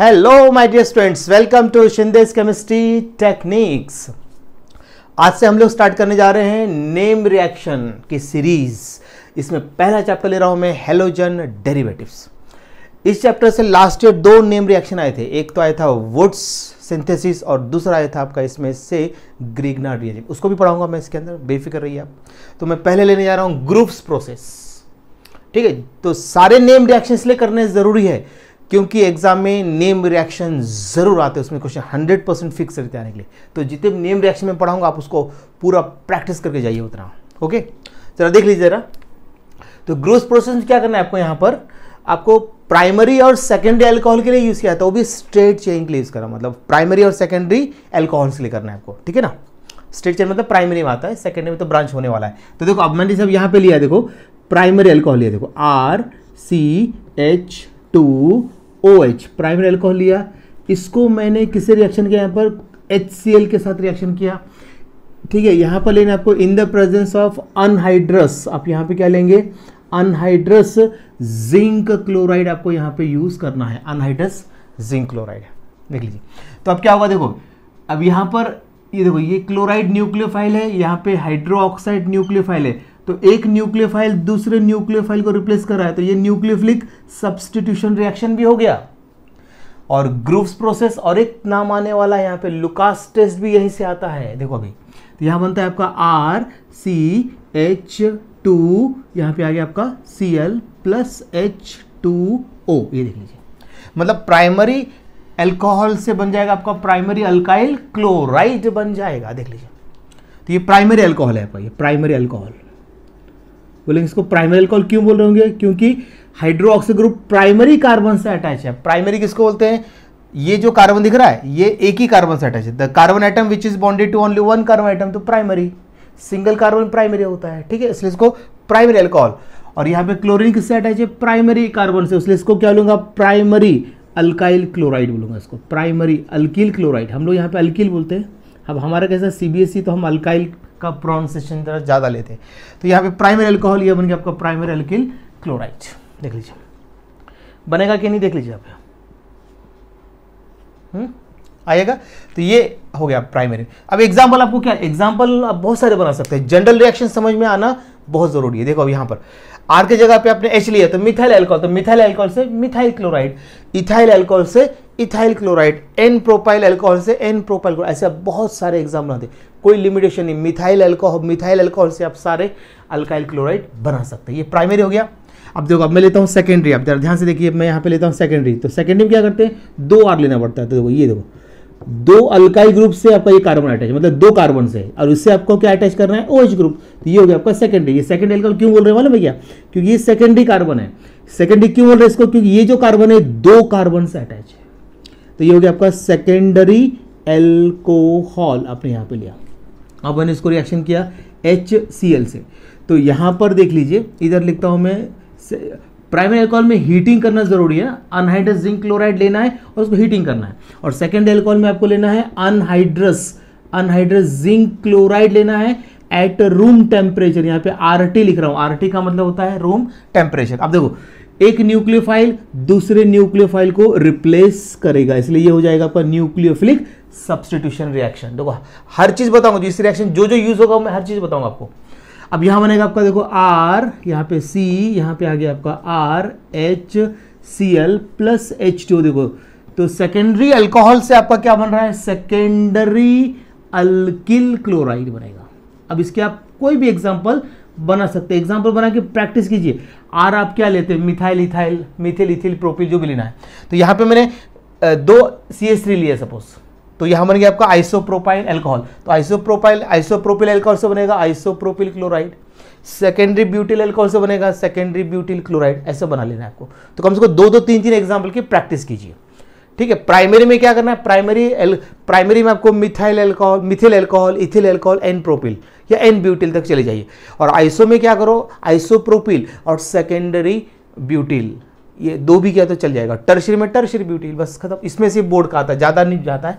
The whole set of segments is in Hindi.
Hello my dear students welcome to Shinde's chemistry techniques आज से हम लोग स्टार्ट करने जा रहे हैं नेम रिएक्शन की सीरीज इसमें पहला चैप्टर ले रहा हूं मैं हेलोजन डेरिवेटिव्स इस चैप्टर से लास्ट ईयर दो नेम रिएक्शन आए थे एक तो आया था वुड्स सिंथेसिस और दूसरा आया था आपका इसमें से ग्रीगना रिएजेंट उसको भी पढ़ाऊंगा मैं इसके अंदर बेफिक्र रहिए आप तो मैं पहले लेने जा रहा हूँ ग्रुप्स प्रोसेस ठीक है तो सारे नेम रिएक्शन इसलिए करने ज़रूरी है क्योंकि एग्जाम में नेम रिएक्शन जरूर आते हैं उसमें क्वेश्चन हंड्रेड परसेंट फिक्स रहते आने के लिए तो जितने नेम रिएक्शन में पढ़ाऊंगा आप उसको पूरा प्रैक्टिस करके जाइए उतना ओके जरा देख लीजिए जरा तो ग्रोथ प्रोसेस में क्या करना है आपको यहाँ पर आपको प्राइमरी और सेकेंडरी अल्कोहल के लिए यूज़ किया था तो वो भी स्ट्रेट चेन के लिए यूज़ करा मतलब प्राइमरी और सेकेंडरी अल्कोहल्स के लिए करना है आपको ठीक है ना स्ट्रेट चेन मतलब प्राइमरी में आता है सेकेंडरी में तो ब्रांच होने वाला है तो देखो अब मैंने सब यहाँ पे लिया देखो प्राइमरी अल्कोहल लिया देखो R C H two O H primary alcohol लिया इसको मैंने किसे रिएक्शन किया यहाँ पर एच सी एल के साथ रिएक्शन किया ठीक है यहाँ पर लेना आपको in the presence of anhydrous आप यहाँ पे क्या लेंगे अनहाइड्रस जिंक क्लोराइड आपको यहाँ पे यूज़ करना है अनहाइड्रस जिंक क्लोराइड देख लीजिए तो अब क्या होगा देखो अब यहाँ पर ये देखो ये क्लोराइड न्यूक्लियोफाइल है यहाँ पे हाइड्रो ऑक्साइड न्यूक्लियोफाइल है तो एक न्यूक्लियोफाइल दूसरे न्यूक्लियोफाइल को रिप्लेस कर रहा है तो ये न्यूक्लियोफिलिक सब्सटीट्यूशन रिएक्शन भी हो गया और ग्रुप्स प्रोसेस और एक नाम आने वाला यहां यहाँ पे लुकास टेस्ट भी यहीं से आता है देखो अभी तो यहाँ बनता है आपका आर सी एच टू यहाँ पे आ गया आपका C L plus H two O ये देख लीजिए मतलब प्राइमरी एल्कोहल से बन जाएगा आपका प्राइमरी अल्काइल क्लोराइड बन जाएगा देख लीजिए तो ये प्राइमरी अल्कोहल है आपका ये प्राइमरी अल्कोहल बोलेंगे इसको प्राइमरी अल्कोहल क्यों बोल रहे होंगे क्योंकि हाइड्रोक्सी ग्रुप प्राइमरी कार्बन से अटैच है प्राइमरी किसको बोलते हैं ये जो कार्बन दिख रहा है ये एक ही कार्बन से अटैच है the carbon atom which is bonded to only one carbon atom तो प्राइमरी सिंगल कार्बन प्राइमरी होता है ठीक है इसलिए इसको प्राइमरी अल्कोहल और यहाँ पे क्लोरीन किससे अटैच है प्राइमरी कार्बन से इसलिए इसको क्या लूंगा प्राइमरी अल्काइल क्लोराइड बोलूंगा इसको प्राइमरी अल्किल क्लोराइड हम लोग यहाँ पे अल्किल बोलते हैं अब हमारा कैसा सी e तो हम अल्काइल का प्रोनाउंसिएशन ज़रा ज़्यादा लेते हैं तो यहाँ पे प्राइमरी अल्कोहल ये बन गया आपका प्राइमरी अल्किल क्लोराइड देख लीजिए बनेगा कि नहीं देख लीजिए आप यहाँ हम्म? आएगा तो ये हो गया प्राइमरी अब एग्जाम्पल आपको क्या एग्जाम्पल आप बहुत सारे बना सकते हैं जनरल रिएक्शन समझ में आना बहुत जरूरी है देखो अब यहाँ पर आर के जगह पे आपने एच लिया तो मिथाइल अल्कोहल तो मिथाइल अल्कोहल से मिथाइल क्लोराइड इथाइल अल्कोहल से ethyl chloride n propyl alcohol से एन प्रोपाइल ऐसे बहुत सारे एग्जाम्पल आते कोई लिमिटेशन नहीं मिथाइल अल्कोहल मिथाइल अल्कोहल से आप सारे अल्काइल क्लोराइड बना सकते हैं ये प्राइमरी हो गया अब देखो अब मैं लेता हूँ सेकेंडरी अब ध्यान से देखिए मैं यहाँ पे लेता हूँ सेकेंडरी तो सेकेंडरी में क्या करते हैं दो आर लेना पड़ता है तो देखो ये देखो दो अल्काइल ग्रुप से आपका ये कार्बन अटैच मतलब दो कार्बन से और उससे आपको क्या अटैच करना है ओ एच ग्रुप तो ये हो गया आपका सेकेंडरी ये सेकेंडरी अल्कोहल क्यों बोल रहे हैं मालूम भैया क्योंकि ये सेकेंडरी कार्बन है सेकेंडरी क्यों बोल रहे हैं इसको क्योंकि ये जो कार्बन है दो कार्बन से अटैच है तो ये हो गया आपका सेकेंडरी एल्कोहल आपने यहाँ पे लिया अब मैंने इसको रिएक्शन किया एच सी एल से तो यहाँ पर देख लीजिए इधर लिखता हूँ मैं प्राइमरी एल्कोहल में हीटिंग करना जरूरी है अनहाइड्रस जिंक क्लोराइड लेना है और उसको हीटिंग करना है और सेकेंड एल्कोहल में आपको लेना है अनहाइड्रस अनहाइड्रस जिंक क्लोराइड लेना है एट रूम टेम्परेचर यहाँ पे आर लिख रहा हूँ आर का मतलब होता है रूम टेम्परेचर अब देखो एक न्यूक्लियोफाइल दूसरे न्यूक्लियोफाइल को रिप्लेस करेगा इसलिए ये हो जाएगा आपका न्यूक्लियोफिलिक सब्सटीट्यूशन रिएक्शन देखो हर चीज़ बताऊंगा जिस रिएक्शन जो जो यूज़ होगा मैं हर चीज़ बताऊंगा आपको अब यहां बनेगा आपका देखो आर यहां पे सी यहां पे आ गया आपका R H C L plus H two देखो तो सेकेंडरी अल्कोहल से आपका क्या बन रहा है सेकेंडरी अल्किल क्लोराइड बनेगा अब इसके आप कोई भी एग्जाम्पल बना सकते हैं एग्जाम्पल बना के प्रैक्टिस कीजिए आर आप क्या लेते हैं methyl ethyl methyl ethyl propyl जो भी लेना है तो यहां पे मैंने दो सी एस थ्री लिया सपोज तो यहां बन गया आपका आइसोप्रोपाइल एल्कोहल तो आइसोप्रोपाइल आइसोप्रोपिल एल्कोहल से बनेगा isopropyl chloride secondary butyl alcohol से बनेगा सेकेंडरी ब्यूटिल क्लोराइड ऐसे बना लेना है आपको तो कम से कम दो दो तीन तीन एग्जाम्पल की प्रैक्टिस कीजिए ठीक है प्राइमरी में क्या करना है प्राइमरी प्राइमरी में आपको methyl alcohol methyl alcohol ethyl alcohol n propyl या एन ब्यूटिल तक चले जाइए और आइसो में क्या करो आइसोप्रोपिल और सेकेंडरी ब्यूटिल ये दो भी क्या तो चल जाएगा टर्शरी में टर्शरी ब्यूटिल बस खत्म इसमें से बोर्ड का आता है ज़्यादा नहीं जाता है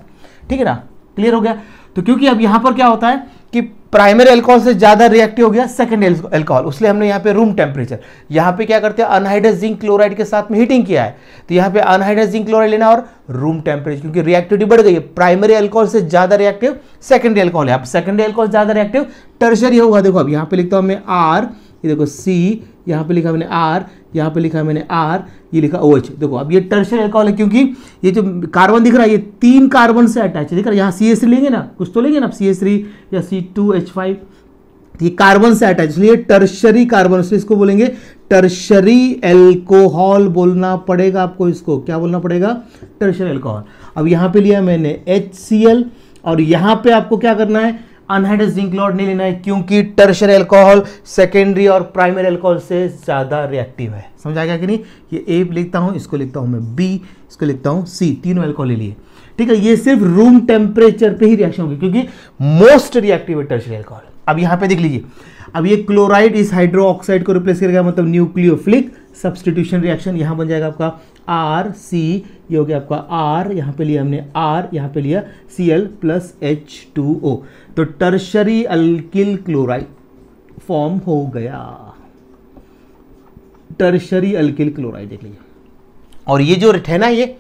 ठीक है ना क्लियर हो गया तो क्योंकि अब यहां पर क्या होता है कि प्राइमरी एल्कोहल से ज़्यादा रिएक्टिव हो गया सेकेंड एल्कोहल उसलिए हमने यहाँ पे रूम टेम्परेचर यहाँ पे क्या करते हैं अनहाइड्रस जिंक क्लोराइड के साथ में हीटिंग किया है तो यहाँ पे अनहाइड्रस जिंक क्लोराइड लेना और रूम टेम्परेचर क्योंकि रिएक्टिविटी बढ़ गई है प्राइमरी एल्कोहल से ज़्यादा रिएक्टिव सेकेंडरी एल्कोहल है अब सेकेंडरी एल्कोहल ज़्यादा रिएक्टिव टर्शरी होगा देखो अब यहाँ पे लिखता हूँ हमें आर ये देखो सी यहाँ पे लिखा मैंने आर यहाँ पे लिखा मैंने आर ये लिखा ओ OH. देखो अब ये टर्शरी अल्कोहल है क्योंकि ये जो कार्बन दिख रहा है ये तीन कार्बन से अटैच है दिख रहा है यहाँ सी एस लेंगे ना कुछ तो लेंगे ना सी एस या सी टू एच फाइव ये कार्बन से अटैच इसलिए टर्शरी कार्बन से इसको बोलेंगे टर्शरी एल्कोहल बोलना पड़ेगा आपको इसको क्या बोलना पड़ेगा टर्शरी एल्कोहल अब यहाँ पे लिया मैंने एच और यहाँ पे आपको क्या करना है अनहाइड जिंक लॉड नहीं लेना है क्योंकि टर्शर एल्कोहल सेकेंडरी और प्राइमरी एल्कोहल से ज़्यादा रिएक्टिव है समझ आ गया कि नहीं ये ए लिखता हूँ इसको लिखता हूँ मैं बी इसको लिखता हूँ सी तीनों एल्कोहल ले लिए ठीक है ये सिर्फ रूम टेम्परेचर पे ही रिएक्शन होगी क्योंकि मोस्ट रिएक्टिव है टर्शर एल्कोहल अब यहाँ पर देख लीजिए अब ये क्लोराइड इस हाइड्रो ऑक्साइड को रिप्लेस करेगा मतलब न्यूक्लियोफिलिक सब्सटीट्यूशन रिएक्शन यहाँ बन जाएगा आपका आर सी ये हो गया आपका आर यहाँ पे लिया हमने आर यहाँ पे लिया C L plus H two O तो टर्शरी अल्किल क्लोराइड फॉर्म हो गया टर्शरी अल्किल क्लोराइड देख लीजिए और ये जो रिठेना ये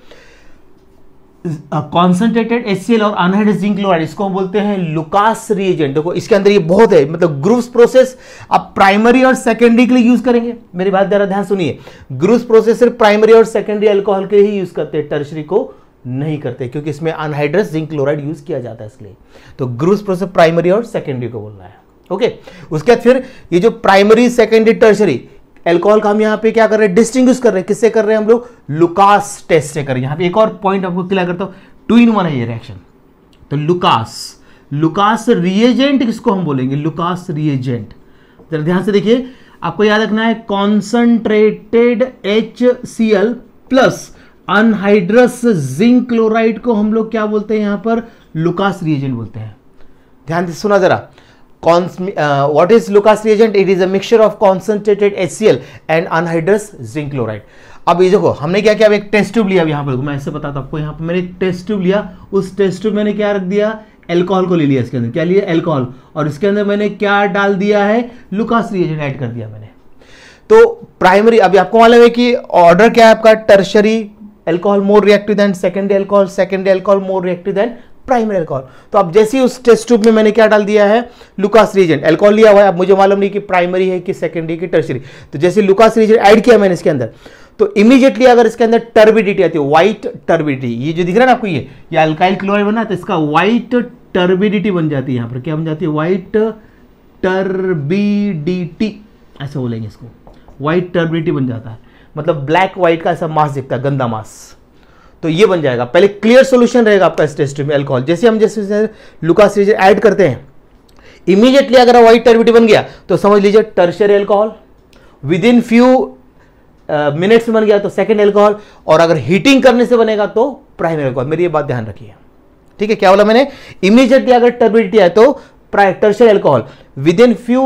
कॉन्सेंट्रेटेड एच और अनहाइड जिंक क्लोराइड इसको हम बोलते हैं लुकास रिएजेंट देखो इसके अंदर ये बहुत है मतलब ग्रुप्स प्रोसेस आप प्राइमरी और सेकेंडरी के लिए यूज करेंगे मेरी बात जरा ध्यान सुनिए ग्रुप्स प्रोसेस सिर्फ प्राइमरी और सेकेंडरी अल्कोहल के ही यूज करते हैं टर्शरी को नहीं करते क्योंकि इसमें अनहाइड्रस जिंक क्लोराइड यूज किया जाता है इसलिए तो ग्रुप्स प्रोसेस प्राइमरी और सेकेंडरी को बोलना है ओके उसके बाद फिर ये जो प्राइमरी सेकेंडरी टर्शरी एल्कोहल का हम यहां पे क्या कर रहे हैं डिस्टिंग कर रहे हैं किससे कर रहे हैं हम लोग लुकास टेस्ट से कर रहे हैं यहां पे एक और पॉइंट आपको क्लियर करता हूं टू इन वन है ये रिएक्शन तो लुकास लुकास रिएजेंट किसको हम बोलेंगे लुकास रिएजेंट जरा ध्यान से देखिए आपको याद रखना है concentrated H C L plus anhydrous zinc chloride को हम लोग क्या बोलते हैं यहां पर लुकास रिएजेंट बोलते हैं ध्यान से सुना जरा Uh, what is Lucas reagent? It is of concentrated H C L and anhydrous zinc chloride अब ये देखो हमने क्या किया अब एक टेस्ट ट्यूब लिया अब यहाँ पर मैं ऐसे बताता हूं आपको यहां पर मैंने टेस्ट ट्यूब लिया उस टेस्ट ट्यूब मैंने क्या रख दिया एल्कोहल को ले लिया इसके अंदर क्या लिया एल्कोहल और इसके अंदर मैंने क्या डाल दिया है लुकास रिएजेंट ऐड कर दिया मैंने तो प्राइमरी अभी आपको मालूम है कि ऑर्डर क्या है आपका tertiary alcohol more reactive than secondary alcohol secondary alcohol more reactive than primary alcohol तो अब जैसे ही उस टेस्ट ट्यूब में मैंने क्या डाल दिया है लुकास रीजेंट एल्कोहल लिया हुआ है अब मुझे मालूम नहीं कि प्राइमरी है कि सेकेंडरी कि टर्सरी तो जैसे लुकास रीजेंट ऐड किया मैंने इसके अंदर तो इमीजिएटली अगर इसके अंदर टर्बिडिटी आती है व्हाइट टर्बिडिटी ये जो दिख रहा है ना आपको ये ये अल्काइल क्लोराइड बना तो इसका व्हाइट टर्बिडिटी बन जाती है यहाँ पर क्या बन जाती है व्हाइट टर्बिडिटी ऐसे बोलेंगे इसको व्हाइट टर्बिडिटी बन जाता है मतलब ब्लैक व्हाइट का ऐसा मास दिखता है गंदा मास तो ये बन जाएगा पहले क्लियर सोल्यूशन रहेगा आपका इस टेस्ट में एल्कोहल जैसे हम जैसे लुकास ऐड करते हैं इमीडिएटली अगर व्हाइट टर्बिटी बन गया तो समझ लीजिए tertiary alcohol within few minutes में बन गया तो सेकेंड एल्कोहल और अगर हीटिंग करने से बनेगा तो प्राइमरी एल्कोहल मेरी ये बात ध्यान रखिए ठीक है क्या बोला मैंने इमीडिएटली अगर टर्बिडिटी आए तो tertiary alcohol within few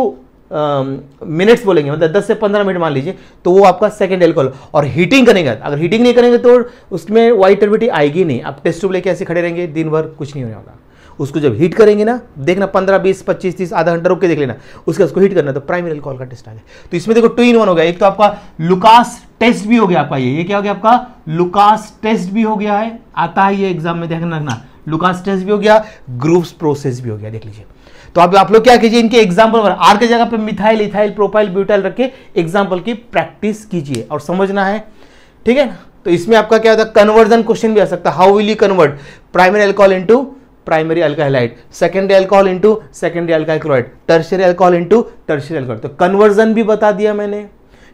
minutes बोलेंगे मतलब दस से पंद्रह मिनट मान लीजिए तो वो आपका सेकेंड एल्कोहल और हीटिंग करेंगे अगर हीटिंग नहीं करेंगे तो उसमें वाइट टर्बिटी आएगी नहीं आप टेस्ट ट्यूब लेके ऐसे खड़े रहेंगे दिन भर कुछ नहीं होने वाला उसको जब हीट करेंगे ना देखना पंद्रह बीस पच्चीस तीस आधा घंटा रुक के देख लेना उसके उसको हीट करना तो प्राइमरी एल्कोहल का टेस्ट आ गया तो इसमें देखो टू इन वन हो गया एक तो आपका लुकास टेस्ट भी हो गया आपका ये ये क्या हो गया आपका लुकास टेस्ट भी हो गया है आता है ये एग्जाम में देखना रखना लुकास टेस्ट भी हो गया ग्रुप्स प्रोसेस भी हो गया देख लीजिए तो अब आप लोग क्या कीजिए इनके एग्जाम्पल पर आर के जगह पे मिथाइल इथाइल प्रोफाइल ब्यूटाइल रख के एग्जाम्पल की प्रैक्टिस कीजिए और समझना है ठीक है ना तो इसमें आपका क्या होता है कन्वर्जन क्वेश्चन भी आ सकता है how will you convert primary alcohol into primary alkyl halide secondary alcohol into secondary alcohol chloride tertiary into tertiary alcohol तो कन्वर्जन भी बता दिया मैंने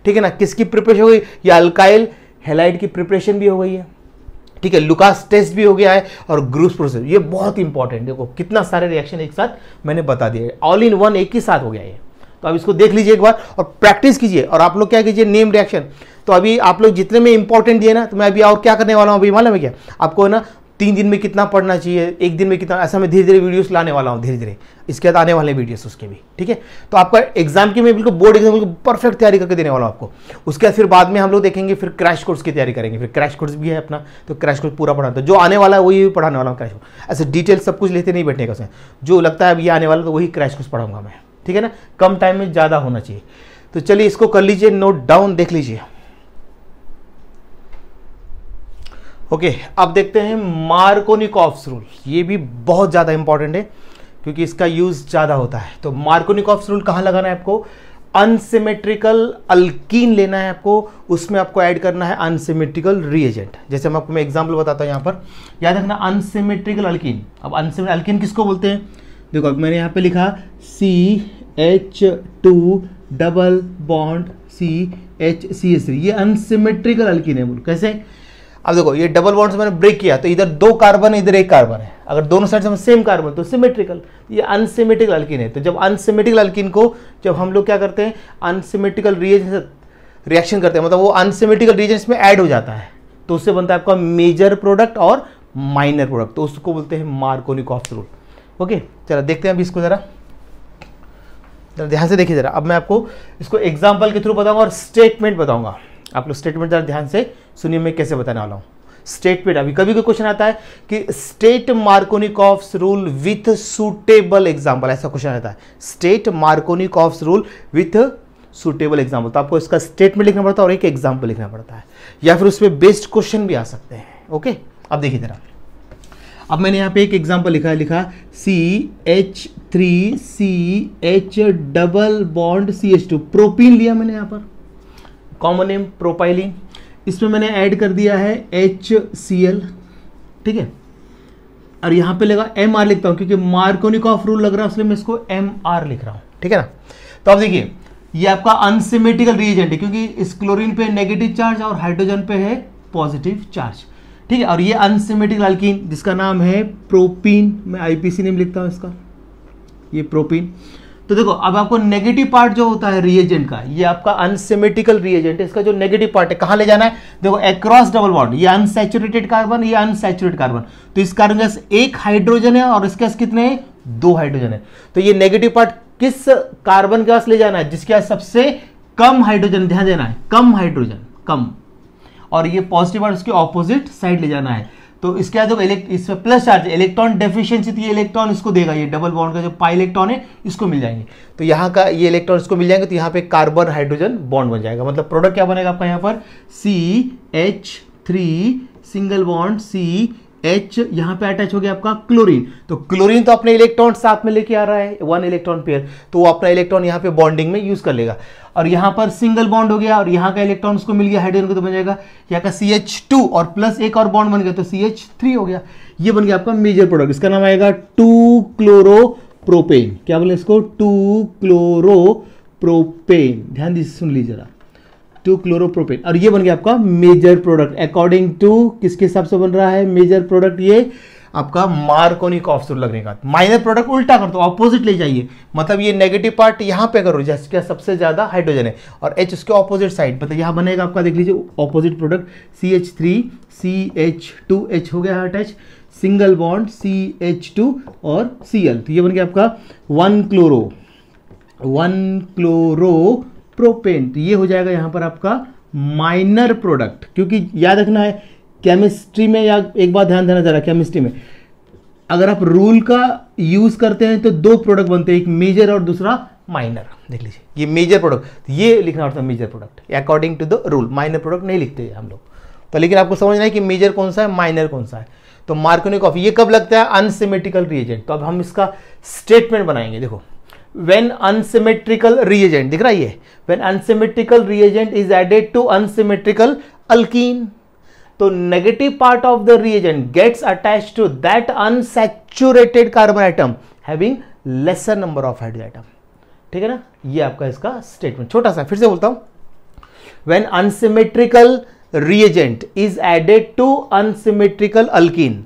ठीक है ना किसकी प्रिपरेशन हो गई या अल्काइल हेलाइड की प्रिपरेशन भी हो गई है ठीक है लुकास टेस्ट भी हो गया है और ग्रूस प्रोसेस ये बहुत इंपॉर्टेंट देखो कितना सारे रिएक्शन एक साथ मैंने बता दिया ऑल इन वन एक ही साथ हो गया ये तो अब इसको देख लीजिए एक बार और प्रैक्टिस कीजिए और आप लोग क्या कीजिए नेम रिएक्शन तो अभी आप लोग जितने में इंपॉर्टेंट दिए ना तो मैं अभी और क्या करने वाला हूँ अभी मालूम है क्या आपको ना तीन दिन में कितना पढ़ना चाहिए एक दिन में कितना ऐसा मैं धीरे धीरे वीडियोस लाने वाला हूँ धीरे धीरे इसके बाद आने वाले वीडियोस उसके भी ठीक है तो आपका एग्जाम की मैं बिल्कुल बोर्ड एग्जाम की परफेक्ट तैयारी करके देने वाला हूँ आपको उसके बाद फिर बाद में हम लोग देखेंगे फिर क्रैश कोर्स की तैयारी करेंगे फिर क्रैश कोर्स भी है अपना तो क्रैश कोर्स पूरा पढ़ाना तो जो आने वाला है वही भी पढ़ाने वाला हूँ क्रैश कोर्स ऐसे डिटेल सब कुछ लेते नहीं बैठने का उसमें जो लगता है अब ये आने वाला तो वही क्रैश कोर्स पढ़ाऊंगा मैं ठीक है ना कम टाइम में ज़्यादा होना चाहिए तो चलिए इसको कर लीजिए नोट डाउन देख लीजिए ओके अब देखते हैं मार्कोनिकॉफ्स रूल ये भी बहुत ज़्यादा इंपॉर्टेंट है क्योंकि इसका यूज़ ज़्यादा होता है तो मार्कोनिकॉफ्स रूल कहाँ लगाना है आपको अनसिमेट्रिकल अल्कीन लेना है आपको उसमें आपको ऐड करना है अनसिमेट्रिकल रिएजेंट जैसे हम आपको मैं एग्जांपल बताता हूँ यहाँ पर याद रखना अनसिमेट्रिकल अल्कीन अब अनसिमेट अल्कीन किसको बोलते हैं देखो अब मैंने यहाँ पे लिखा C H two double bond C H C S ये अनसिमेट्रिकल अल्कीन है बोल कैसे अब देखो ये डबल बॉन्ड से मैंने ब्रेक किया तो इधर दो कार्बन है इधर एक कार्बन है अगर दोनों साइड से हम सेम कार्बन तो सिमेट्रिकल ये अनसिमेट्रिकल अल्किन है तो जब अनसिमेट्रिकल अल्किन को जब हम लोग क्या करते हैं अनसिमेट्रिकल रिएजेंट रिएक्शन करते हैं मतलब वो अनसिमेट्रिकल रिएजन में ऐड हो जाता है तो उससे बनता है आपका मेजर प्रोडक्ट और माइनर प्रोडक्ट तो उसको बोलते हैं मार्कोनिकॉफ रूल ओके चलो देखते हैं अभी इसको ज़रा ध्यान से देखिए ज़रा अब मैं आपको इसको एग्जाम्पल के थ्रू बताऊंगा और स्टेटमेंट बताऊंगा आप लोग स्टेटमेंट ज़रा ध्यान से सुनिए मैं कैसे बताने वाला हूँ स्टेट पे अभी कभी कोई क्वेश्चन आता है कि state Markovnikov's rule with suitable example ऐसा क्वेश्चन आता है state Markovnikov's rule with suitable example तो आपको इसका स्टेटमेंट लिखना पड़ता है और एक एग्जाम्पल लिखना पड़ता है या फिर उसमें बेस्ट क्वेश्चन भी आ सकते हैं ओके अब देखिए जरा अब मैंने यहाँ पे एक एग्जाम्पल लिखा है लिखा C H three C H double bond C H two propene लिया मैंने यहाँ पर कॉमन नेम प्रोपाइलिन इसमें मैंने ऐड कर दिया है एच सी एल ठीक है और यहां पे लगा एम आर लिखता हूं क्योंकि ऑफ रूल लग रहा है इसलिए मैं इसको एम आर लिख रहा हूं ठीक है ना तो आप देखिए ये आपका अनसिमेट्रिकल रिएजेंट है क्योंकि इस क्लोरीन पे नेगेटिव चार्ज और हाइड्रोजन पे है पॉजिटिव चार्ज ठीक है और ये अनसिमेट्रिकल अल्किन जिसका नाम है प्रोपीन मैं आईपीसी नेम लिखता हूं इसका ये प्रोपीन तो देखो अब आपको नेगेटिव पार्ट जो होता है रिएजेंट का ये आपका अनसिमेटिकल रिएजेंट है इसका जो नेगेटिव पार्ट है कहां ले जाना है देखो अक्रॉस डबल बॉन्ड ये अनसेचुरेटेड कार्बन ये अनसेचुरेट कार्बन तो इस कारण एक हाइड्रोजन है और इसके कितने है? दो हाइड्रोजन है तो ये नेगेटिव पार्ट किस कार्बन के पास ले जाना है जिसके पास सबसे कम हाइड्रोजन ध्यान देना है कम हाइड्रोजन कम और ये पॉजिटिव पार्ट उसके ऑपोजिट साइड ले जाना है तो इसके बाद जब इलेक्ट इसमें प्लस चार्ज इलेक्ट्रॉन डेफिशिएंसी थी इलेक्ट्रॉन इसको देगा ये डबल बॉन्ड का जो पाई इलेक्ट्रॉन है इसको मिल जाएंगे तो यहाँ का ये इलेक्ट्रॉन इसको मिल जाएंगे तो यहाँ पे कार्बन हाइड्रोजन बॉन्ड बन जाएगा मतलब प्रोडक्ट क्या बनेगा आपका यहाँ पर C H three single bond C H यहां पे अटैच हो गया आपका क्लोरीन तो क्लोरीन तो अपने इलेक्ट्रॉन साथ में लेके आ रहा है वन इलेक्ट्रॉन पेयर तो वो अपना इलेक्ट्रॉन यहां पे बॉन्डिंग में यूज कर लेगा और यहां पर सिंगल बॉन्ड हो गया और यहां का इलेक्ट्रॉन उसको मिल गया हाइड्रोजन को तो बन जाएगा यहाँ का सी एच टू और प्लस एक और बॉन्ड बन गया तो सी एच थ्री हो गया ये बन गया आपका मेजर प्रोडक्ट इसका नाम आएगा टू क्लोरो प्रोपेन क्या बोले इसको टू क्लोरो प्रोपेन ध्यान दीजिए सुन लीजिए जरा टू क्लोरोप्रोपेन और ये बन गया आपका मेजर प्रोडक्ट अकॉर्डिंग टू किसके हिसाब से बन रहा है मेजर प्रोडक्ट ये आपका मार्कोनिक ऑफ लगने का माइनर प्रोडक्ट उल्टा कर दो ऑपोजिट ले जाइए मतलब ये नेगेटिव पार्ट यहां पे करो जिसका सबसे ज़्यादा हाइड्रोजन है और एच उसके ऑपोजिट साइड मतलब यहां बनेगा आपका देख लीजिए opposite product C H three C H two H हो गया attach single bond C H two और सी एल तो ये बन गया आपका one chloro one chloro propane तो ये हो जाएगा यहाँ पर आपका माइनर प्रोडक्ट क्योंकि याद रखना है केमिस्ट्री में या एक बात ध्यान देना जरा केमिस्ट्री में अगर आप रूल का यूज करते हैं तो दो प्रोडक्ट बनते हैं एक मेजर और दूसरा माइनर देख लीजिए ये मेजर प्रोडक्ट तो ये लिखना होता है major product according to the rule minor product नहीं लिखते हम लोग तो लेकिन आपको समझना है कि मेजर कौन सा है माइनर कौन सा है तो मार्कोनिक ऑफ ये कब लगता है अनसिमेटिकल रिएजेंट तो अब हम इसका स्टेटमेंट बनाएंगे देखो when unsymmetrical reagent दिख रहा है ये when unsymmetrical reagent is added to unsymmetrical alkene तो negative part of the reagent gets attached to that unsaturated carbon atom having lesser number of hydrogen atom ठीक है ना ये आपका इसका स्टेटमेंट छोटा सा फिर से बोलता हूं when unsymmetrical reagent is added to unsymmetrical alkene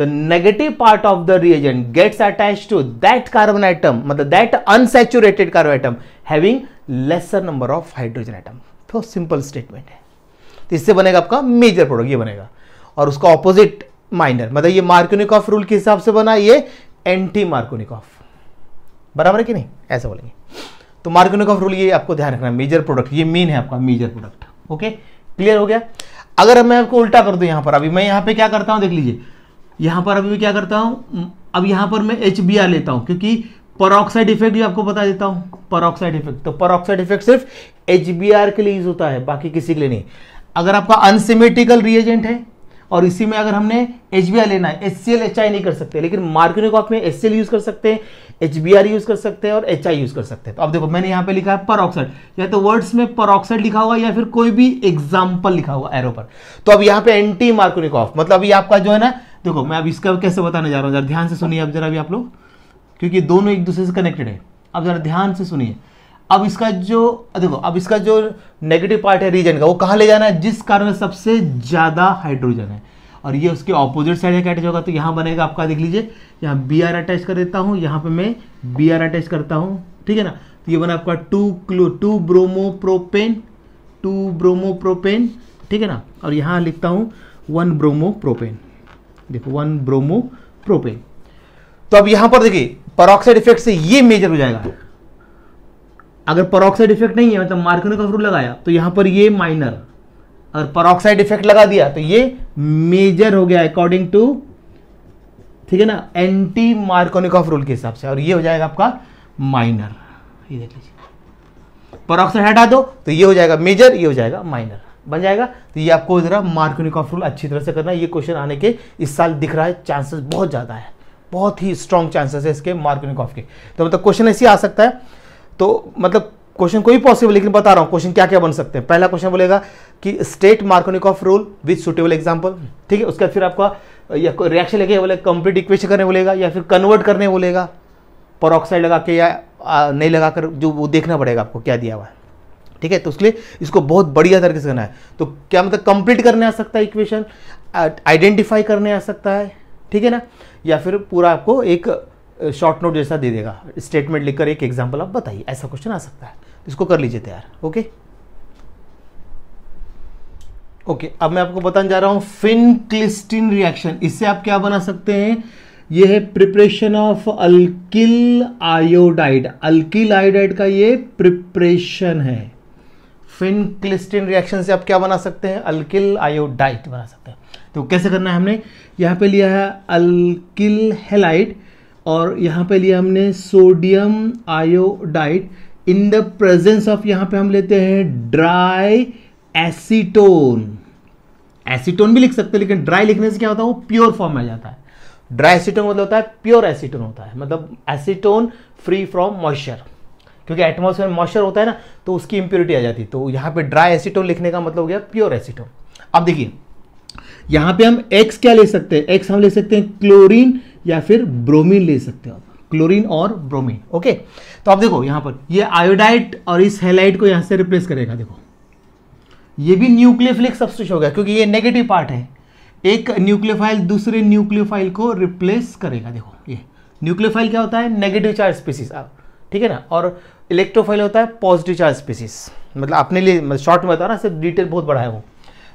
the negative part of the reagent gets attached to that carbon atom मतलब that unsaturated carbon atom having lesser number of hydrogen atom तो simple statement है तो इससे बनेगा आपका major product ये बनेगा और उसका opposite minor मतलब ये मार्कोनिकॉफ रूल के हिसाब से बना ये एंटी मार्कोनिकॉफ बराबर है कि नहीं ऐसा बोलेंगे तो मार्कोनिकॉफ रूल ये आपको ध्यान रखना मेजर प्रोडक्ट ये मेन है आपका मेजर प्रोडक्ट ओके क्लियर हो गया अगर मैं आपको उल्टा कर दूं यहां पर अभी मैं यहां पे क्या करता हूं देख लीजिए यहाँ पर अभी मैं क्या करता हूं अब यहां पर मैं एच बी आर लेता हूं क्योंकि परोक्साइड इफेक्ट भी आपको बता देता हूं परोक्साइड इफेक्ट तो परोक्साइड इफेक्ट सिर्फ एच बी आर के लिए यूज होता है बाकी किसी के लिए नहीं अगर आपका अनसिमेट्रिकल रिएजेंट है और इसी में अगर हमने एच लेना है एच सी नहीं कर सकते लेकिन मार्किनोकॉफ में एच यूज कर सकते हैं एच यूज कर सकते हैं और एच यूज कर सकते हैं तो अब देखो मैंने यहाँ पे लिखा है परऑक्साइड या तो वर्ड्स में परऑक्साइड लिखा हुआ या फिर कोई भी एग्जाम्पल लिखा हुआ एरो पर तो अब यहाँ पे एंटी मार्कोनिकॉफ मतलब ये आपका जो है ना देखो मैं अब इसका कैसे बताने जा रहा हूँ जरा ध्यान से सुनिए अब जरा भी आप लोग क्योंकि दोनों एक दूसरे से कनेक्टेड है अब जरा ध्यान से सुनिए अब इसका जो देखो अब इसका जो नेगेटिव पार्ट है रीजन का वो कहाँ ले जाना है जिस कारण सबसे ज़्यादा हाइड्रोजन है और ये उसके ऑपोजिट साइड का अटैच होगा तो यहाँ बनेगा आपका देख लीजिए यहाँ बी आर अटैच कर देता हूँ यहाँ पे मैं बी आर अटैच करता हूँ ठीक है ना तो ये बना आपका two chloro two bromo propane two bromo propane ठीक है ना और यहाँ लिखता हूँ वन ब्रोमो प्रोपेन देखो वन ब्रोमो प्रोपेन तो अब यहां पर देखिए परोक्साइड इफेक्ट से ये मेजर हो जाएगा अगर परोक्साइड इफेक्ट नहीं है मतलब तो मार्कर का रूल लगाया तो यहां पर ये माइनर अगर परोक्साइड इफेक्ट लगा दिया तो ये मेजर हो गया अकॉर्डिंग टू ठीक है ना एंटी मार्कोनिक ऑफ रूल के हिसाब से और ये हो जाएगा आपका माइनर ये देख लीजिए परोक्साइड हटा दो तो ये हो जाएगा मेजर ये हो जाएगा माइनर बन जाएगा तो ये आपको ज़रा मार्कोनिकॉफ रूल अच्छी तरह से करना ये क्वेश्चन आने के इस साल दिख रहा है चांसेस बहुत ज़्यादा है बहुत ही स्ट्रॉन्ग चांसेस है इसके ऑफ के तो मतलब क्वेश्चन ऐसे आ सकता है तो मतलब क्वेश्चन कोई पॉसिबल लेकिन बता रहा हूँ क्वेश्चन क्या क्या बन सकते हैं पहला क्वेश्चन बोलेगा कि state of rule with suitable example ठीक है उसके बाद फिर आपका या रिएक्शन लेके बोले कंप्लीट इक्वेशन करने बोलेगा या फिर कन्वर्ट करने बोलेगा पर लगा के या नहीं लगाकर जो वो देखना पड़ेगा आपको क्या दिया हुआ है ठीक है तो उसके लिए इसको बहुत बढ़िया तरीके से करना है तो क्या मतलब कंप्लीट करने आ सकता है इक्वेशन आइडेंटिफाई करने आ सकता है ठीक है ना या फिर पूरा आपको एक शॉर्ट नोट जैसा दे देगा स्टेटमेंट लिखकर एक एग्जाम्पल आप बताइए ऐसा क्वेश्चन आ सकता है इसको कर लीजिए तैयार ओके ओके अब मैं आपको बताने जा रहा हूं फिनक्लिस्टिन रिएक्शन इससे आप क्या बना सकते हैं यह है preparation of alkyl iodide alkyl iodide का यह प्रिपरेशन है फिन क्लिस्टिन रिएक्शन से आप क्या बना सकते हैं अल्किल आयोडाइट बना सकते हैं तो कैसे करना है हमने यहाँ पे लिया है अल्किल हेलाइट और यहाँ पे लिया हमने sodium iodide in the presence of यहाँ पे हम लेते हैं ड्राई एसीटोन एसीटोन भी लिख सकते हैं लेकिन ड्राई लिखने से क्या होता है वो प्योर फॉर्म में आ जाता है ड्राई एसीटोन मतलब होता है प्योर एसीटोन होता है मतलब एसीटोन फ्री फ्रॉम मॉइस्चर क्योंकि एटमोसफेयर में मॉइस्चर होता है ना तो उसकी इम्प्योरिटी आ जाती है तो यहाँ पे ड्राई एसीटोन लिखने का मतलब हो गया प्योर एसीटोन अब देखिए यहाँ पे हम एक्स क्या ले सकते हैं एक्स हम ले सकते हैं क्लोरीन या फिर ब्रोमीन ले सकते हो क्लोरीन और ब्रोमीन ओके तो अब देखो यहाँ पर ये आयोडाइट और इस हेलाइट को यहाँ से रिप्लेस करेगा देखो ये भी न्यूक्लियोफिलिक हो गया क्योंकि ये नेगेटिव पार्ट है एक न्यूक्लियोफाइल दूसरे न्यूक्लियोफाइल को रिप्लेस करेगा देखो ये न्यूक्लियोफाइल क्या होता है नेगेटिव चार्ज स्पीसीज ठीक है ना और इलेक्ट्रोफाइल होता है पॉजिटिव चार्ज स्पीसीज मतलब अपने लिए मतलब शॉर्ट में बता रहा सिर्फ डिटेल बहुत बड़ा है वो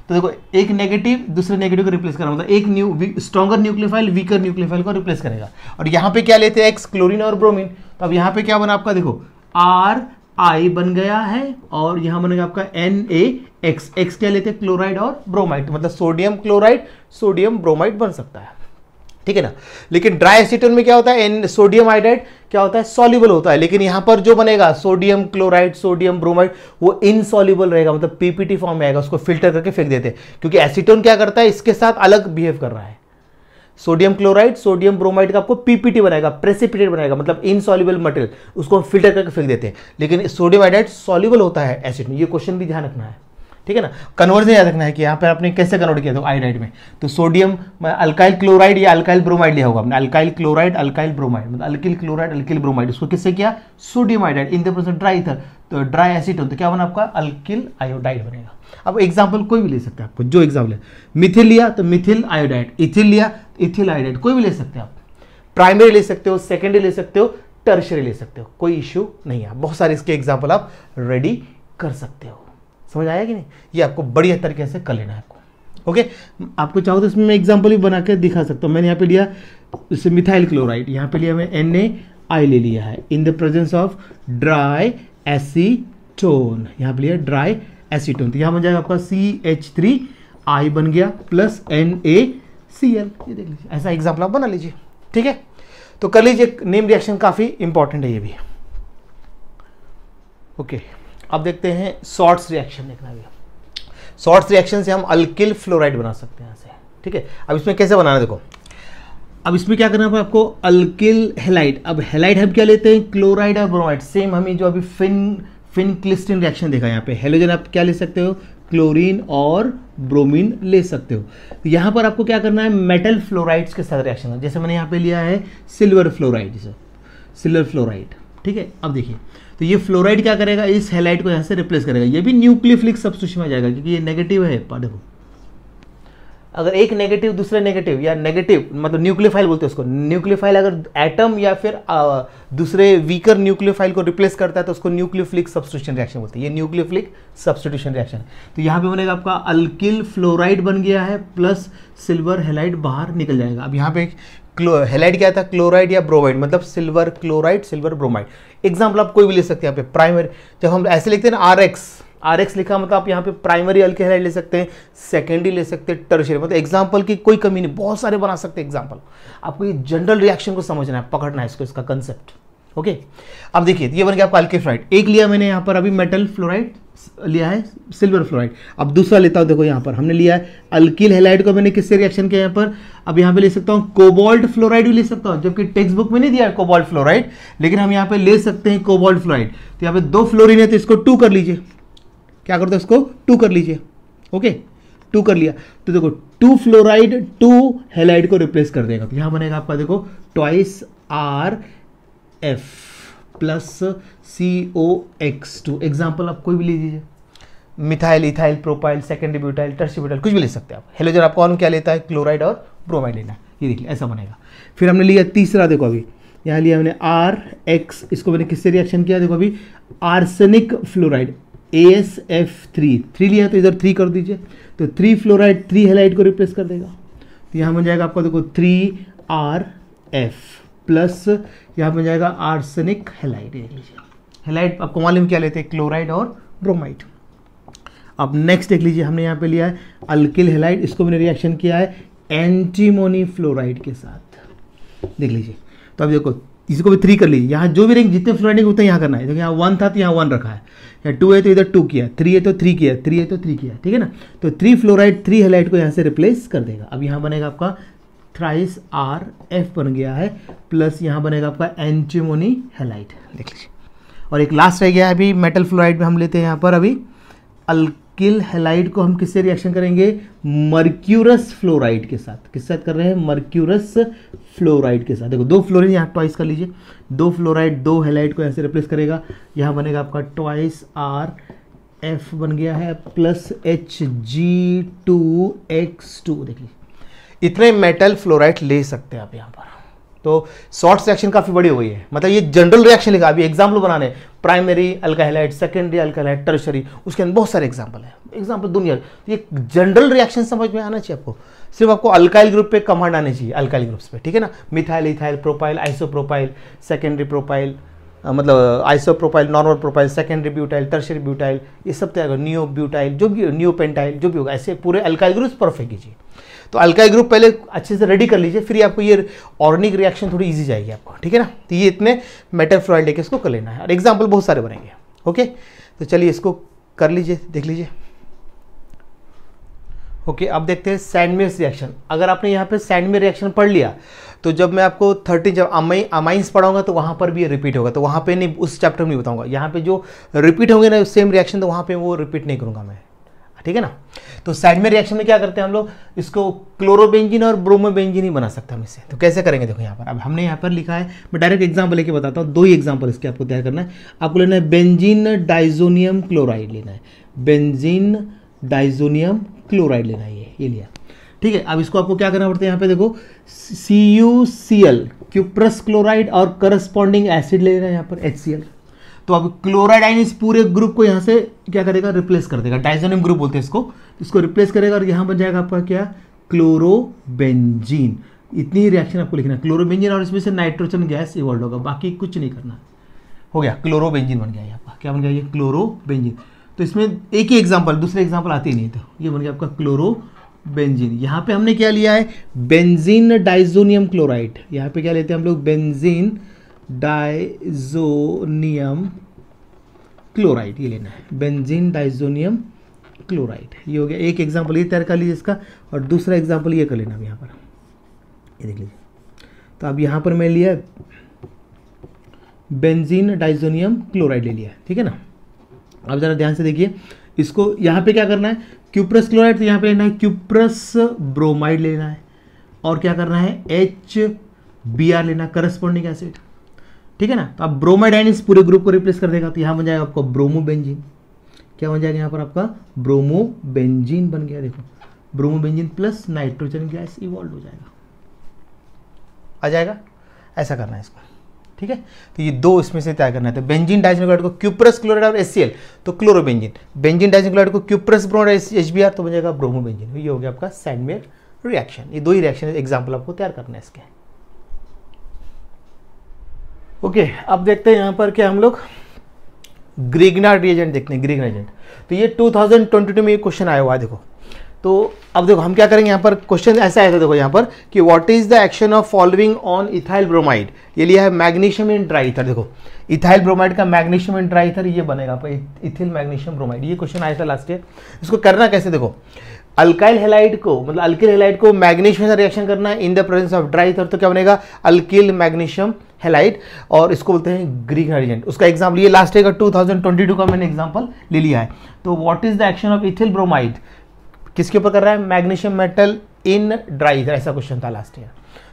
तो देखो एक नेगेटिव दूसरे नेगेटिव को रिप्लेस करना मतलब एक new stronger nucleophile weaker nucleophile को रिप्लेस करेगा और यहाँ पे क्या लेते हैं एक्स क्लोरीन और ब्रोमीन तो अब यहाँ पे क्या बना आपका देखो आर आई बन गया है और यहाँ बनेगा आपका एन ए एक्स एक्स क्या लेते हैं क्लोराइड और ब्रोमाइड मतलब सोडियम क्लोराइड सोडियम ब्रोमाइड बन सकता है ठीक है ना लेकिन ड्राई एसीटोन में क्या होता है एन सोडियम हाइड्राइड क्या होता है सॉल्यूबल होता है लेकिन यहां पर जो बनेगा सोडियम क्लोराइड सोडियम ब्रोमाइड वो इनसॉल्यूबल रहेगा मतलब पीपीटी फॉर्म में आएगा उसको फिल्टर करके फेंक देते हैं क्योंकि एसीटोन क्या करता है इसके साथ अलग बिहेव कर रहा है सोडियम क्लोराइड सोडियम ब्रोमाइड का आपको पीपीटी बनाएगा प्रेसिपिटेट बनाएगा मतलब इनसॉल्यूबल मटेरियल उसको हम फिल्टर करके फेंक देते हैं लेकिन सोडियम हाइड्राइड सॉल्यूबल होता है एसिड में ये क्वेश्चन भी ध्यान रखना है ठीक है ना कन्वर्जन याद रखना है कि यहाँ पर आपने कैसे कन्वर्ट किया था आयोडाइड में तो सोडियम अल्काइल क्लोराइड या अल्काइल ब्रोमाइड लिया होगा आपने अल्काइल क्लोराइड अल्काइल ब्रोमाइड मतलब अल्किल क्लोराइड अल्किल ब्रोमाइड उसको किससे किया sodium iodide in the present dry ether तो ड्राई एसिड हो तो क्या बना आपका अल्किल आयोडाइड बनेगा अब एग्जाम्पल कोई भी ले सकते हैं आपको जो एग्जाम्पल है मिथिल लिया तो मिथिल आयोडाइड इथिल लिया इथिल तो आयोडाइड कोई भी ले सकते हैं आप प्राइमरी ले सकते हो सेकेंडरी ले सकते हो टर्शरी ले सकते हो कोई इश्यू नहीं है बहुत सारे इसके एग्जाम्पल आप रेडी कर सकते हो समझ आया कि नहीं ये आपको बढ़िया तरीके से कर लेना है आपको ओके आपको चाहो तो इसमें मैं एग्जाम्पल भी बना के दिखा सकता हूँ मैंने यहाँ पे लिया इससे मिथाइल क्लोराइड यहाँ पे लिया मैं एन ए आई ले लिया है in the presence of dry acetone यहाँ पे लिया ड्राई एसीटोन तो यहाँ बन जाएगा आपका सी एच थ्री आई बन गया plus N A C L ये देख लीजिए ऐसा एग्जाम्पल आप बना लीजिए ठीक है तो कर लीजिए नेम रिएक्शन काफ़ी इंपॉर्टेंट है ये भी ओके okay. अब देखते हैं शॉर्ट्स रिएक्शन देखना भी शॉर्ट्स रिएक्शन से हम अल्किल फ्लोराइड बना सकते हैं ऐसे ठीक है अब इसमें कैसे बनाना देखो अब इसमें क्या करना है आपको अल्किल हेलाइट अब हेलाइट हम क्या लेते हैं क्लोराइड और ब्रोमाइड सेम हमें जो अभी फिन फिन क्लिस्टिन रिएक्शन देखा यहाँ पे हेलोजन आप क्या ले सकते हो क्लोरीन और ब्रोमीन ले सकते हो तो यहाँ पर आपको क्या करना है मेटल फ्लोराइड्स के साथ रिएक्शन जैसे मैंने यहाँ पे लिया है सिल्वर फ्लोराइड सिल्वर फ्लोराइड ठीक है अब देखिए तो ये फ्लोराइड क्या करेगा इस हेलाइट को यहाँ से रिप्लेस करेगा ये भी न्यूक्लियोफिलिक सब्सिट्यूशन में जाएगा क्योंकि ये नेगेटिव है देखो अगर एक नेगेटिव दूसरे नेगेटिव या नेगेटिव मतलब न्यूक्लियोफाइल बोलते हैं उसको न्यूक्लियोफाइल अगर एटम या फिर दूसरे वीकर न्यूक्लियोफाइल को रिप्लेस करता है तो उसको न्यूक्लियोफिलिक सब्सिट्यूशन रिएक्शन बोलते हैं ये न्यूक्लियोफिलिक सब्सिट्यूशन रिएक्शन तो यहाँ पे बनेगा आपका अल्किल फ्लोराइड बन गया है प्लस सिल्वर हेलाइट बाहर निकल जाएगा अब यहाँ पे हेलाइट क्या था क्लोराइड या ब्रोमाइड मतलब silver chloride silver bromide example आप कोई भी ले सकते हैं यहाँ पे प्राइमरी जब हम ऐसे लिखते हैं ना आर एक्स आर एक्स लिखा मतलब आप यहाँ पे प्राइमरी हेलाइट ले सकते हैं सेकेंडरी ले सकते हैं टर्शरी मतलब एग्जाम्पल की कोई कमी नहीं बहुत सारे बना सकते हैं एग्जाम्पल आपको ये जनरल रिएक्शन को समझना है पकड़ना है इसको इसका कंसेप्ट ओके अब देखिए ये बन गया आपका अल्के फ्लोराइड एक लिया मैंने यहाँ पर अभी मेटल फ्लोराइड लिया है सिल्वर फ्लोराइड अब दूसरा लेता हूँ देखो यहाँ पर हमने लिया है अल्किल हेलाइड को मैंने किससे रिएक्शन किया यहाँ पर अब यहाँ पे ले सकता हूँ कोबॉल्ट फ्लोराइड भी ले सकता हूँ जबकि टेक्स्ट बुक में नहीं दिया है कोबॉल्ट फ्लोराइड लेकिन हम यहाँ पे ले सकते हैं कोबॉल्ट फ्लोराइड तो यहाँ पे दो फ्लोरिन है तो इसको टू कर लीजिए क्या करते हैं इसको टू कर लीजिए ओके टू कर लिया तो देखो टू फ्लोराइड टू हेलाइड को रिप्लेस कर देगा तो यहाँ बनेगा आपका देखो twice R F plus C O X two example आप कोई भी ले लीजिए methyl ethyl propyl secondary butyl tertiary butyl कुछ भी ले सकते हैं आप हेलोजन आपको और क्या लेता है क्लोराइड और ब्रोमाइड लेना ये देखिए ऐसा बनेगा फिर हमने लिया तीसरा देखो अभी यहाँ लिया हमने आर एक्स इसको मैंने किससे रिएक्शन किया देखो अभी arsenic fluoride A S F three three लिया तो इधर थ्री कर दीजिए तो थ्री फ्लोराइड थ्री हेलाइट को रिप्लेस कर देगा तो यहाँ बन जाएगा आपका देखो थ्री आर एफ प्लस यहाँ बन जाएगा आर्सेनिक हेलाइट देख लीजिए हेलाइट आपको मालूम क्या लेते हैं क्लोराइड और ब्रोमाइड अब नेक्स्ट देख लीजिए हमने यहाँ पे लिया है अल्किल हेलाइट इसको मैंने रिएक्शन किया है एंटीमोनी फ्लोराइड के साथ देख लीजिए तो अब देखो इसको भी थ्री कर लीजिए यहाँ जो भी रैंक जितने फ्लोराइड हैं यहाँ करना है देखो यहाँ वन था तो यहाँ वन रखा है या टू है तो इधर टू किया थ्री है तो थ्री किया थ्री है तो थ्री किया ठीक है ना तो थ्री फ्लोराइड थ्री हेलाइट को यहाँ से रिप्लेस कर देगा अब यहाँ बनेगा आपका थ्राइस आर एफ बन गया है प्लस यहाँ बनेगा आपका एंटीमोनी हेलाइट देख लीजिए और एक लास्ट रह गया है अभी मेटल फ्लोराइड में हम लेते हैं यहाँ पर अभी अल्किल हेलाइट को हम किससे रिएक्शन करेंगे मर्क्यूरस फ्लोराइड के साथ किस साथ कर रहे हैं मर्क्यूरस फ्लोराइड के साथ देखो दो फ्लोरिन यहाँ ट्वाइस कर लीजिए दो फ्लोराइड दो हेलाइट को ऐसे रिप्लेस करेगा यहाँ बनेगा आपका ट्वाइस आर एफ बन गया है plus H G two X two देखिए इतने मेटल फ्लोराइड ले सकते हैं आप यहाँ पर तो शॉर्ट रिएक्शन काफ़ी बड़ी हुई है मतलब ये जनरल रिएक्शन लिखा अभी एग्जाम्पल बनाने primary alkyl halide secondary alkyl halide tertiary उसके अंदर बहुत सारे एग्जाम्पल है एग्जाम्पल दुनिया तो ये जनरल रिएक्शन समझ में आना चाहिए आपको सिर्फ आपको अल्काइल ग्रुप पे कमांड आने चाहिए अल्काइल ग्रुप्स पे ठीक है ना methyl ethyl propyl isopropyl secondary propyl मतलब iso propyl normal propyl secondary butyl tertiary butyl ये सब तैयार न्यू ब्यूटाइल जो भी न्यू पेंटाइल जो भी होगा ऐसे पूरे अल्काइल ग्रुप्स परफेक्ट कीजिए तो अल्काई ग्रुप पहले अच्छे से रेडी कर लीजिए फिर आपको ये ऑर्गेनिक रिएक्शन थोड़ी ईजी जाएगी आपको ठीक है ना तो ये इतने मेटर फ्लॉइड लेके इसको कर लेना है और एग्जाम्पल बहुत सारे बनेंगे ओके तो चलिए इसको कर लीजिए देख लीजिए ओके अब देखते हैं सैंडमेस रिएक्शन अगर आपने यहाँ पर सैंडमे रिएक्शन पढ़ लिया तो जब मैं आपको थर्टी जब अमाइ अमाइंस पढ़ाऊंगा तो वहाँ पर भी रिपीट होगा तो वहाँ पे नहीं उस चैप्टर में नहीं बताऊंगा यहाँ पे जो रिपीट होंगे ना सेम रिएक्शन तो वहाँ पे वो रिपीट नहीं करूँगा मैं ठीक है ना तो साइड में रिएक्शन में क्या करते हैं हम लोग इसको क्लोरोबेंजिन और ब्रोमोबेंजिन ही बना सकते हैं हम इसे तो कैसे करेंगे देखो यहाँ पर अब हमने यहाँ पर लिखा है मैं डायरेक्ट एग्जाम्पल लेके बताता हूँ दो ही एग्जाम्पल इसके आपको तैयार करना है आपको लेना है बेंजिन डाइजोनियम क्लोराइड लेना है बेंजिन डाइजोनियम क्लोराइड लेना है ये ये लिया ठीक है अब इसको आपको क्या करना पड़ता है यहाँ पे देखो C U C L cuprous chloride और करस्पॉन्डिंग एसिड ले लेना है यहाँ पर एच सी एल तो अब क्लोराइड इस पूरे ग्रुप को यहाँ से क्या करेगा रिप्लेस कर देगा डाइजोनियम ग्रुप बोलते हैं इसको इसको रिप्लेस करेगा और यहाँ बन जाएगा आपका क्या क्लोरोबेंजीन इतनी रिएक्शन आपको लिखना है क्लोरोबेंजीन और इसमें से नाइट्रोजन गैस इवॉल्व होगा बाकी कुछ नहीं करना हो गया क्लोरोबेंजीन बन गया ये आपका क्या बन गया ये क्लोरोबेंजीन तो इसमें एक ही एग्जाम्पल दूसरे एग्जाम्पल आते ही नहीं तो ये बन गया आपका क्लोरो बेंजीन यहाँ पे हमने क्या लिया है बेंजीन डाइजोनियम क्लोराइड यहाँ पे क्या लेते हैं हम लोग बेंजीन डाइजोनियम क्लोराइड ये लेना है बेंजीन डाइजोनियम क्लोराइड ये हो गया एक एग्जाम्पल ये तैयार कर लीजिए इसका और दूसरा एग्जाम्पल ये कर लेना अब यहाँ पर ये देख लीजिए तो अब यहाँ पर मैं लिया बेंजीन डाइजोनियम क्लोराइड ले लिया ठीक है ना अब ज़रा ध्यान से देखिए इसको यहाँ पे क्या करना है क्यूप्रस क्लोराइड तो यहाँ पे लेना है क्यूप्रस ब्रोमाइड लेना है और क्या करना है एच बी आर लेना करस्पॉन्डिंग एसिड ठीक है ना तो आप ब्रोमाडाइन इस पूरे ग्रुप को रिप्लेस कर देगा तो यहां बन जाएगा आपको ब्रोमोबेंजिन क्या बन जाएगा यहां पर आपका ब्रोमोबेंजिन बन गया देखो bromobenzene plus nitrogen gas evolve हो जाएगा आ जाएगा ऐसा करना है इसको ठीक है तो ये दो इसमें से तैयार करना है तो बेंजिन डाइजनोक्लोराइड को क्यूप्रस क्लोराइड और एससीएल तो क्लोरोबेंजिन बेंजिन डाइजनोक्लोराइड को क्यूप्रस ब्रोन एचबीआर तो बन जाएगा ब्रोमोबेंजिन ये हो गया आपका सैंडमेयर रिएक्शन ये दो ही रिएक्शन एग्जाम्पल आपको तैयार करना है इसके ओके okay, अब देखते हैं यहाँ पर क्या हम लोग ग्रीगना रिएजेंट देखते हैं ग्रीगना रिएजेंट तो ये 2022 में ये क्वेश्चन आया हुआ है देखो तो अब देखो हम क्या करेंगे यहाँ पर क्वेश्चन ऐसा आया था देखो यहाँ पर कि what is the action of following on ethyl bromide ये लिया है मैग्नीशियम इन ड्राई इथर देखो इथाइल ब्रोमाइड का मैग्नीशियम इन ड्राई इथर ये बनेगा आपका इथिल मैग्नीशियम ब्रोमाइड ये क्वेश्चन आया था लास्ट ईयर इसको करना कैसे देखो अल्काइल हेलाइड को मतलब अल्किल हेलाइड को मैग्नीशियम से रिएक्शन करना है in the presence of dry ether तो क्या बनेगा अल्किल मैग्नीशियम हेलाइट और इसको बोलते हैं ग्रीक हाइड्रोजन उसका एग्जाम्पल ये लास्ट ईयर का 2022 का मैंने एग्जाम्पल ले लिया है तो what is the action of ethyl bromide किसके ऊपर कर रहा है मैग्नीशियम मेटल इन ड्राई ऐसा क्वेश्चन था लास्ट ईयर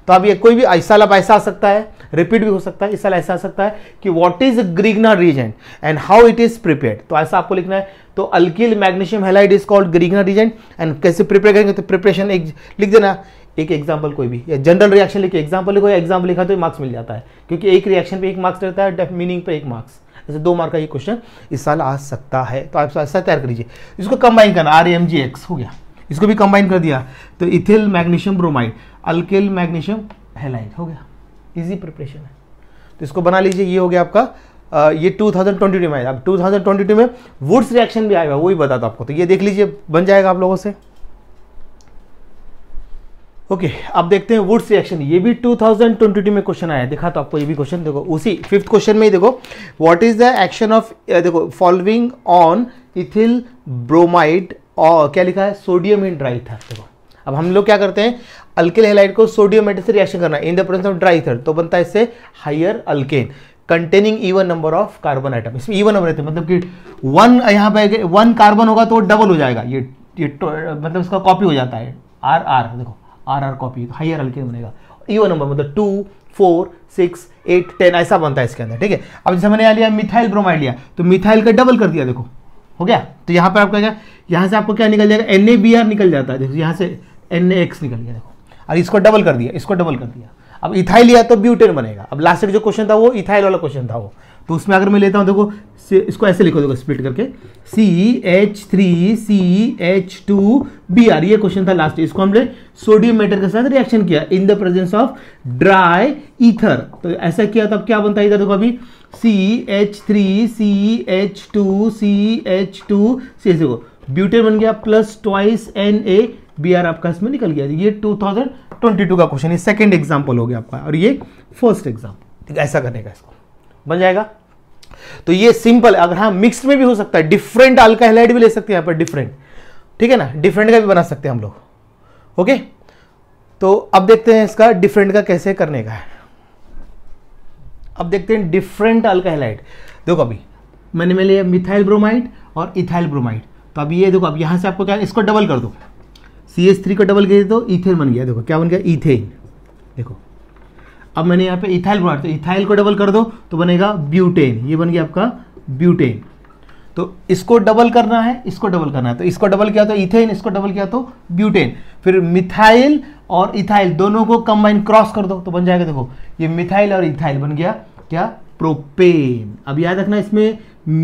तो अब ये कोई भी ऐसा लब ऐसा आ सकता है रिपीट भी हो सकता है इस साल ऐसा आ सकता है कि what is Grignard reagent and how it is prepare तो ऐसा आपको लिखना है तो alkyl magnesium halide is called Grignard reagent and कैसे प्रिपेयर करेंगे तो प्रिपरेशन एक लिख देना एक एग्जाम्पल कोई भी या जनरल रिएक्शन लिखे एग्जाम्पल लिखो या एग्जाम्पल लिखा तो मार्क्स मिल जाता है क्योंकि एक रिएक्शन पे एक मार्क्स रहता है मीनिंग पे एक मार्क्स जैसे दो मार्क का ये क्वेश्चन इस साल आ सकता है तो आप ऐसा तैयार लीजिए इसको कंबाइन करना आर एम जी एक्स हो गया इसको भी कंबाइन कर दिया तो ethyl magnesium bromide alkyl magnesium halide हो गया इजी प्रिपरेशन है तो इसको बना लीजिए ये हो गया आपका आ, ये 2022 थाउजेंड में आया अब 2022 में वुड्स रिएक्शन भी आएगा वही बताता आपको तो ये देख लीजिए बन जाएगा आप लोगों से ओके okay, अब देखते हैं वुड्स रिएक्शन ये भी 2022 में क्वेश्चन आया दिखा तो आपको ये भी क्वेश्चन देखो उसी फिफ्थ क्वेश्चन में ही देखो what is the action of देखो फॉलोइंग ऑन इथिल ब्रोमाइड और क्या लिखा है सोडियम इन ड्राई था देखो अब हम लोग क्या करते हैं अल्किल हेलाइट को सोडियम एट से रिएक्शन करना in the presence of dry ether तो बनता है इससे higher alkane containing even number of carbon atom इसमें इवन नंबर रहते हैं मतलब कि वन यहाँ पे वन कार्बन होगा तो डबल हो जाएगा ये ये मतलब इसका कॉपी हो जाता है आर आर देखो R R copy higher alkane बनेगा इवन नंबर मतलब two four six eight ten ऐसा बनता है इसके अंदर ठीक है अब जैसे मैंने यहाँ लिया मिथाइल ब्रोमाइड लिया तो मिथाइल का डबल कर दिया देखो हो गया तो यहाँ पर आपका क्या यहाँ से आपको क्या निकल जाएगा एन निकल जाता है देखो यहाँ से एन निकल गया देखो और इसको डबल कर दिया इसको डबल कर दिया अब इथाइल लिया तो ब्यूटेन बनेगा अब लास्ट जो क्वेश्चन था वो इथाइल वाला क्वेश्चन था वो तो उसमें अगर मैं लेता हूँ देखो इसको ऐसे लिखो देखो स्प्लिट करके C H three C H two B R ये क्वेश्चन था लास्ट इसको हमने सोडियम मेटर के साथ रिएक्शन किया in the presence of dry ether तो ऐसा किया तो अब क्या बनता है इधर देखो अभी C H three C H two C H two C देखो ब्यूटेन बन गया plus twice N A B R आपका इसमें निकल गया ये 2022 का क्वेश्चन है सेकेंड एग्जाम्पल हो गया आपका और ये फर्स्ट एग्जाम ऐसा करने का इसको बन जाएगा तो ये सिंपल अगर हाँ मिक्स में भी हो सकता है डिफरेंट अल्काहलाइड भी ले सकते हैं यहाँ पर डिफरेंट ठीक है ना डिफरेंट का भी बना सकते हैं हम लोग ओके तो अब देखते हैं इसका डिफरेंट का कैसे करने का है अब देखते हैं डिफरेंट अल्काहलाइड देखो अभी मैंने मैं लिया मिथाइल ब्रोमाइड और इथाइल ब्रोमाइड तो अब ये देखो अब यहां से आपको क्या इसको डबल कर दो सी एस थ्री को डबल गिरे तो इथेन बन गया देखो क्या बन गया इथेन देखो अब मैंने यहाँ पे इथाइल बनाया तो इथाइल को डबल कर दो तो बनेगा ब्यूटेन ये बन गया आपका ब्यूटेन तो इसको डबल करना है इसको डबल करना है तो इसको डबल किया तो इथेन इसको डबल किया तो ब्यूटेन फिर मिथाइल और इथाइल दोनों को कंबाइन क्रॉस कर दो तो बन जाएगा देखो ये मिथाइल और इथाइल बन गया क्या प्रोपेन अब याद रखना इसमें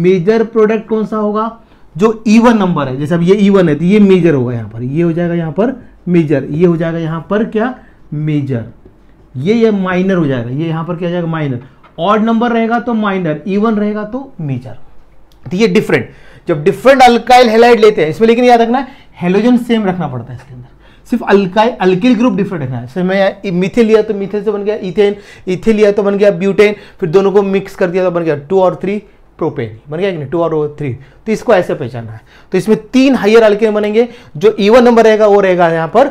मेजर प्रोडक्ट कौन सा होगा जो इवन नंबर है जैसे अब ये इवन है तो ये मेजर होगा यहाँ पर ये हो जाएगा यहाँ पर मेजर ये हो जाएगा यहाँ पर क्या मेजर ये ये माइनर हो जाएगा ये यहाँ पर क्या जाएगा माइनर ऑड नंबर रहेगा तो माइनर इवन रहेगा तो मेजर तो ये डिफरेंट जब डिफरेंट अल्काइल हेलाइड लेते हैं इसमें लेकिन याद रखना हेलोजन सेम रखना पड़ता है इसके अंदर सिर्फ अल्काइल अल्किल ग्रुप डिफरेंट रखना है जैसे मैं मिथे लिया तो मिथे से बन गया इथेन इथे लिया तो बन गया ब्यूटेन फिर दोनों को मिक्स कर दिया तो बन गया टू और थ्री प्रोपेन बन गया टू और थ्री तो इसको ऐसे पहचानना है तो इसमें तीन हाइयर अल्केन बनेंगे जो इवन नंबर रहेगा वो रहेगा यहाँ पर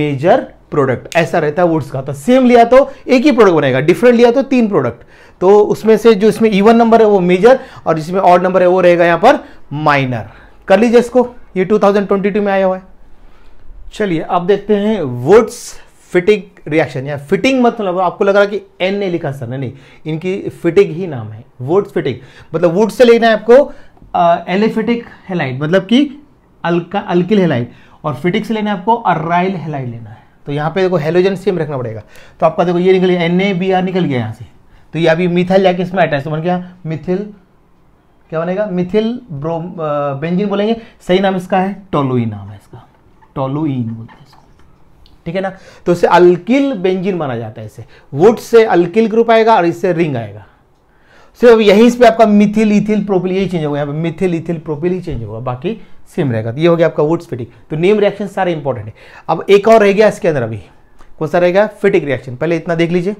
मेजर प्रोडक्ट ऐसा रहता है वुड्स का तो सेम लिया तो एक ही प्रोडक्ट बनेगा डिफरेंट लिया तो तीन प्रोडक्ट तो उसमें से जो इसमें इवन नंबर है वो मेजर और जिसमें ऑड नंबर है वो रहेगा यहाँ पर माइनर कर लीजिए इसको ये 2022 में आया हुआ है चलिए अब देखते हैं वुड्स फिटिंग रिएक्शन या फिटिंग मतलब आपको लग रहा कि एन ने लिखा सर नहीं इनकी फिटिंग ही नाम है वुड्स फिटिंग मतलब वुड से लेना है आपको एलिफिटिक हेलाइट मतलब कि अल्का अल्किल हेलाइट और फिटिक से लेना है आपको अर्राइल हेलाइट लेना है तो यहाँ पे देखो हेलोजन सेम रखना पड़ेगा तो आपका देखो ये निकल गया एन ए बी आर निकल गया यहाँ से तो ये अभी मिथिल जाके इसमें अटैच तो बन गया मिथिल क्या बनेगा मिथिल ब्रोम बेंजिन बोलेंगे सही नाम इसका है टोलुइन नाम है इसका टोलुइन बोलते हैं ठीक है ना तो इसे अल्किल बेंजिन माना जाता है इसे वुड से अल्किल ग्रुप आएगा और इससे रिंग आएगा सिर्फ अब यहीं पे आपका मिथिल इथिल प्रोपिल यही चेंज होगा यहाँ पे मिथिल इथिल प्रोपिल ही चेंज होगा बाकी सेम रहेगा तो ये हो गया आपका वुड्स फिटिक तो नेम रिएक्शन सारे इंपॉर्टेंट है अब एक और रह गया इसके अंदर अभी कौन सा रहेगा फिटिक रिएक्शन पहले इतना देख लीजिए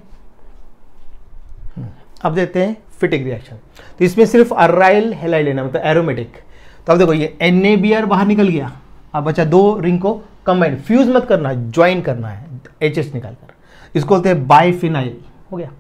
हम्म। अब देखते हैं फिटिक रिएक्शन तो इसमें सिर्फ अराइल हेलाइल लेना मतलब एरोमेटिक तो अब देखो ये एन बाहर निकल गया अब हाँ, बचा दो रिंग को कंबाइन फ्यूज मत करना ज्वाइन करना है एच एच निकालकर इसको बोलते हैं बाइफिनाइल हो गया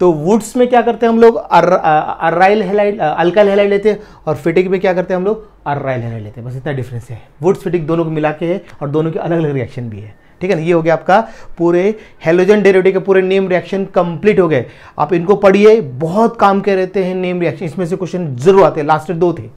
तो वुड्स में क्या करते हैं हम लोग अर्राइल हेलाइड अल्काइल हेलाइड लेते हैं और फिटिक में क्या करते हैं हम लोग अर्राइल हेलाइड लेते हैं बस इतना डिफरेंस है वुड्स फिटिक दोनों को मिला के है और दोनों के अलग अलग रिएक्शन भी है ठीक है ना ये हो गया आपका पूरे हेलोजन डेरिवेटिव के पूरे नेम रिएक्शन कंप्लीट हो गए आप इनको पढ़िए बहुत काम के रहते हैं नेम रिएक्शन इसमें से क्वेश्चन जरूर आते हैं लास्ट दो थे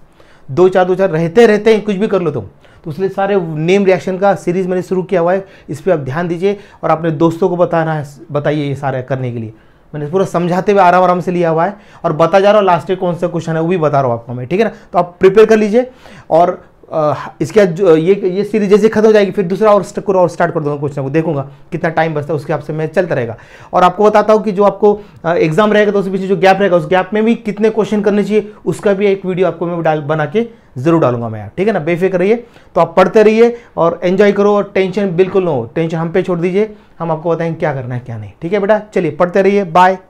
दो चार दो चार रहते रहते हैं कुछ भी कर लो तुम तो। तो सारे नेम रिएक्शन का सीरीज़ मैंने शुरू किया हुआ है इस पर आप ध्यान दीजिए और अपने दोस्तों को बताना है बताइए ये सारे करने के लिए मैंने पूरा समझाते हुए आराम आराम से लिया हुआ है और बता जा रहा हूँ लास्ट में कौन सा क्वेश्चन है वो भी बता रहा हूँ आपको मैं ठीक है ना तो आप प्रिपेयर कर लीजिए और इसके बाद ये ये सीरीज जैसे खत्म हो जाएगी फिर दूसरा और स्टक्कर और स्टार्ट कर दूंगा क्वेश्चन को देखूंगा कितना टाइम बचता है उसके हिसाब से मैं चलता रहेगा और आपको बताता हूँ कि जो आपको एग्जाम रहेगा तो उसके पीछे जो गैप रहेगा उस गैप में भी कितने क्वेश्चन करने चाहिए उसका भी एक वीडियो आपको मैं डाल बना के ज़रूर डालूंगा मैं ठीक है ना बेफिक्र रहिए तो आप पढ़ते रहिए और एंजॉय करो और टेंशन बिल्कुल न हो टेंशन हम पे छोड़ दीजिए हम आपको बताएंगे क्या करना है क्या नहीं ठीक है बेटा चलिए पढ़ते रहिए बाय